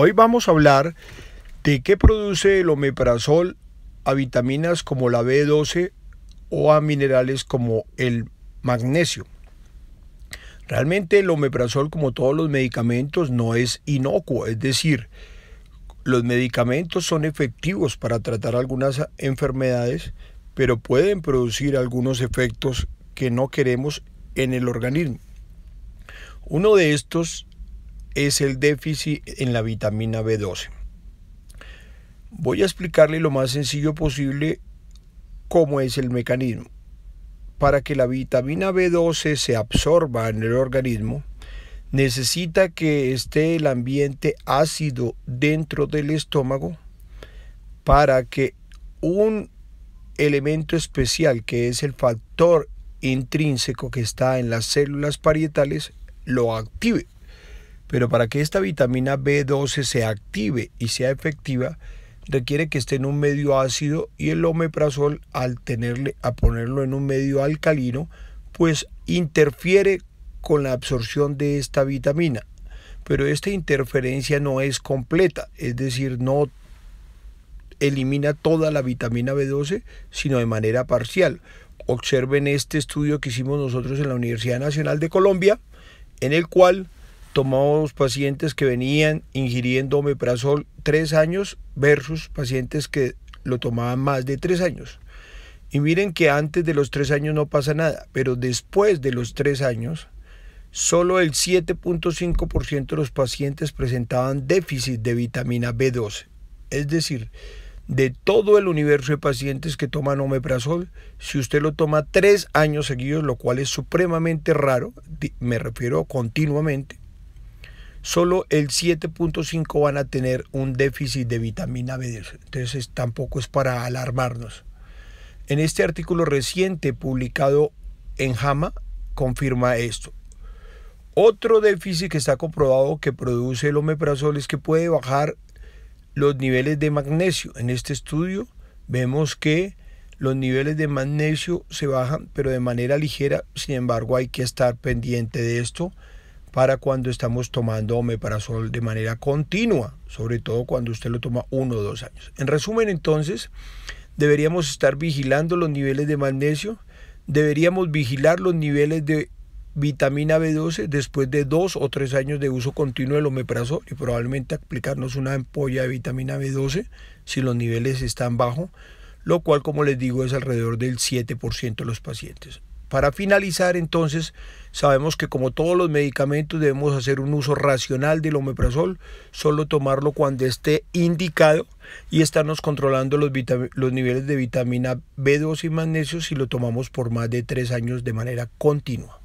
Hoy vamos a hablar de qué produce el omeprazol a vitaminas como la B12 o a minerales como el magnesio. Realmente el omeprazol, como todos los medicamentos, no es inocuo, es decir, los medicamentos son efectivos para tratar algunas enfermedades, pero pueden producir algunos efectos que no queremos en el organismo. Uno de estos es el déficit en la vitamina B12. Voy a explicarle lo más sencillo posible cómo es el mecanismo. Para que la vitamina B12 se absorba en el organismo, necesita que esté el ambiente ácido dentro del estómago para que un elemento especial que es el factor intrínseco que está en las células parietales lo active. Pero para que esta vitamina B12 se active y sea efectiva, requiere que esté en un medio ácido y el omeprazol al tenerle a ponerlo en un medio alcalino, pues interfiere con la absorción de esta vitamina. Pero esta interferencia no es completa, es decir, no elimina toda la vitamina B12, sino de manera parcial. Observen este estudio que hicimos nosotros en la Universidad Nacional de Colombia, en el cual tomamos pacientes que venían ingiriendo omeprazol tres años versus pacientes que lo tomaban más de tres años. Y miren que antes de los tres años no pasa nada, pero después de los tres años, solo el 7.5% de los pacientes presentaban déficit de vitamina B12. Es decir, de todo el universo de pacientes que toman omeprazol, si usted lo toma tres años seguidos, lo cual es supremamente raro, me refiero continuamente, solo el 7.5 van a tener un déficit de vitamina b Entonces tampoco es para alarmarnos. En este artículo reciente publicado en JAMA confirma esto. Otro déficit que está comprobado que produce el omeprazol es que puede bajar los niveles de magnesio. En este estudio vemos que los niveles de magnesio se bajan, pero de manera ligera. Sin embargo, hay que estar pendiente de esto para cuando estamos tomando omeprazol de manera continua, sobre todo cuando usted lo toma uno o dos años. En resumen, entonces, deberíamos estar vigilando los niveles de magnesio, deberíamos vigilar los niveles de vitamina B12 después de dos o tres años de uso continuo del omeprazol y probablemente aplicarnos una ampolla de vitamina B12 si los niveles están bajos, lo cual como les digo es alrededor del 7% de los pacientes. Para finalizar entonces, sabemos que como todos los medicamentos debemos hacer un uso racional del omeprazol, solo tomarlo cuando esté indicado y estarnos controlando los, los niveles de vitamina B2 y magnesio si lo tomamos por más de tres años de manera continua.